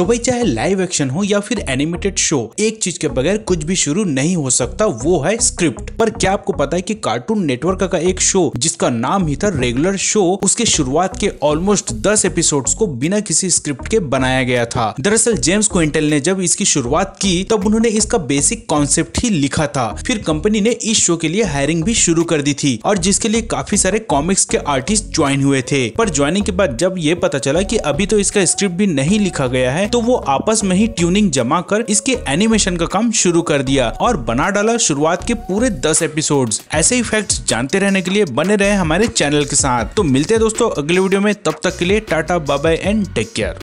तो भाई चाहे लाइव एक्शन हो या फिर एनिमेटेड शो एक चीज के बगैर कुछ भी शुरू नहीं हो सकता वो है स्क्रिप्ट पर क्या आपको पता है कि कार्टून नेटवर्क का एक शो जिसका नाम ही था रेगुलर शो उसके शुरुआत के ऑलमोस्ट दस एपिसोड्स को बिना किसी स्क्रिप्ट के बनाया गया था दरअसल जेम्स क्विंटल ने जब इसकी शुरुआत की तब उन्होंने इसका बेसिक कॉन्सेप्ट ही लिखा था फिर कंपनी ने इस शो के लिए हायरिंग भी शुरू कर दी थी और जिसके लिए काफी सारे कॉमिक्स के आर्टिस्ट ज्वाइन हुए थे पर ज्वाइनिंग के बाद जब ये पता चला की अभी तो इसका स्क्रिप्ट भी नहीं लिखा गया है तो वो आपस में ही ट्यूनिंग जमा कर इसके एनिमेशन का काम शुरू कर दिया और बना डाला शुरुआत के पूरे दस एपिसोड ऐसे इफेक्ट जानते रहने के लिए बने रहे हमारे चैनल के साथ तो मिलते हैं दोस्तों अगले वीडियो में तब तक के लिए टाटा बाबा एंड टेक केयर